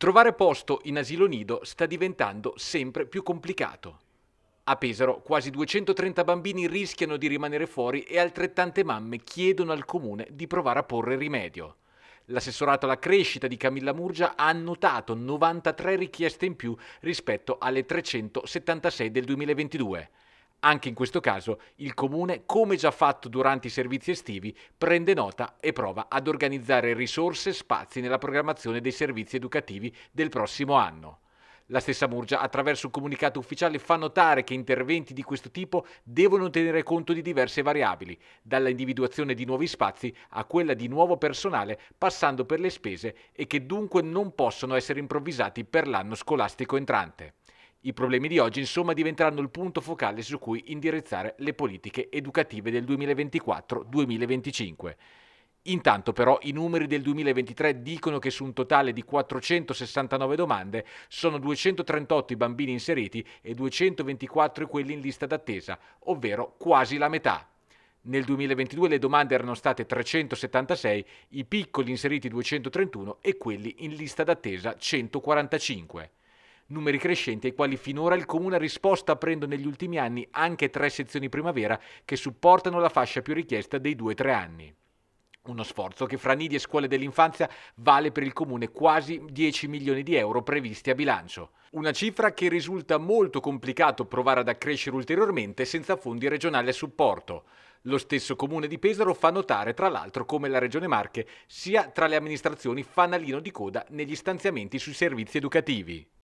Trovare posto in asilo nido sta diventando sempre più complicato. A Pesaro quasi 230 bambini rischiano di rimanere fuori e altrettante mamme chiedono al comune di provare a porre rimedio. L'assessorato alla crescita di Camilla Murgia ha annotato 93 richieste in più rispetto alle 376 del 2022. Anche in questo caso il Comune, come già fatto durante i servizi estivi, prende nota e prova ad organizzare risorse e spazi nella programmazione dei servizi educativi del prossimo anno. La stessa Murgia, attraverso un comunicato ufficiale, fa notare che interventi di questo tipo devono tenere conto di diverse variabili, dalla individuazione di nuovi spazi a quella di nuovo personale, passando per le spese e che dunque non possono essere improvvisati per l'anno scolastico entrante. I problemi di oggi insomma diventeranno il punto focale su cui indirizzare le politiche educative del 2024-2025. Intanto però i numeri del 2023 dicono che su un totale di 469 domande sono 238 i bambini inseriti e 224 quelli in lista d'attesa, ovvero quasi la metà. Nel 2022 le domande erano state 376, i piccoli inseriti 231 e quelli in lista d'attesa 145 numeri crescenti ai quali finora il comune ha risposto aprendo negli ultimi anni anche tre sezioni primavera che supportano la fascia più richiesta dei 2-3 anni. Uno sforzo che fra nidi e scuole dell'infanzia vale per il comune quasi 10 milioni di euro previsti a bilancio. Una cifra che risulta molto complicato provare ad accrescere ulteriormente senza fondi regionali a supporto. Lo stesso comune di Pesaro fa notare tra l'altro come la regione Marche sia tra le amministrazioni fanalino di coda negli stanziamenti sui servizi educativi.